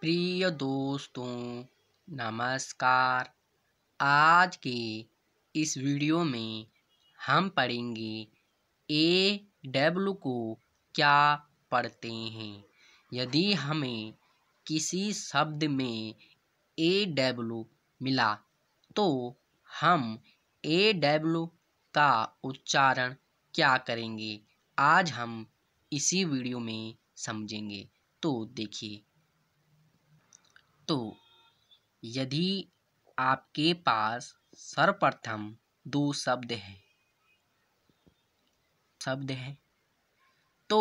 प्रिय दोस्तों नमस्कार आज के इस वीडियो में हम पढ़ेंगे ए डब्ल्यू को क्या पढ़ते हैं यदि हमें किसी शब्द में ए डब्ल्यू मिला तो हम ए डब्ल्यू का उच्चारण क्या करेंगे आज हम इसी वीडियो में समझेंगे तो देखिए तो यदि आपके पास सर्वप्रथम दो शब्द हैं शब्द हैं तो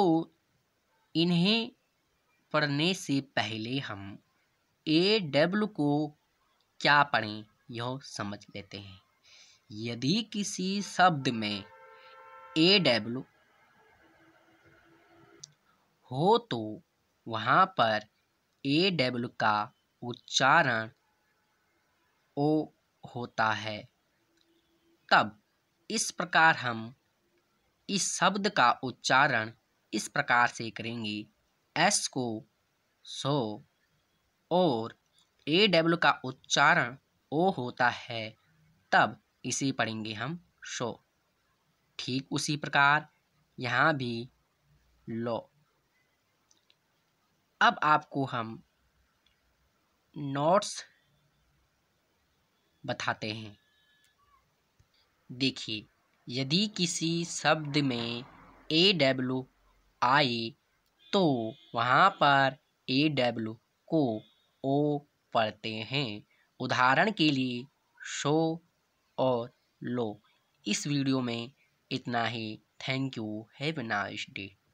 इन्हें पढ़ने से पहले हम ए डब्ल्यू को क्या पढ़ें यह समझ लेते हैं यदि किसी शब्द में ए डब्ल्यू हो तो वहाँ पर ए डब्ल्यू का उच्चारण ओ होता है तब इस प्रकार हम इस शब्द का उच्चारण इस प्रकार से करेंगे एस को सो और ए डब्ल्यू का उच्चारण ओ होता है तब इसे पढ़ेंगे हम शो ठीक उसी प्रकार यहाँ भी लो अब आपको हम नोट्स बताते हैं देखिए यदि किसी शब्द में ए डब्ल्यू आए तो वहाँ पर ए डब्ल्यू को ओ पढ़ते हैं उदाहरण के लिए शो और लो इस वीडियो में इतना ही thank you have nice day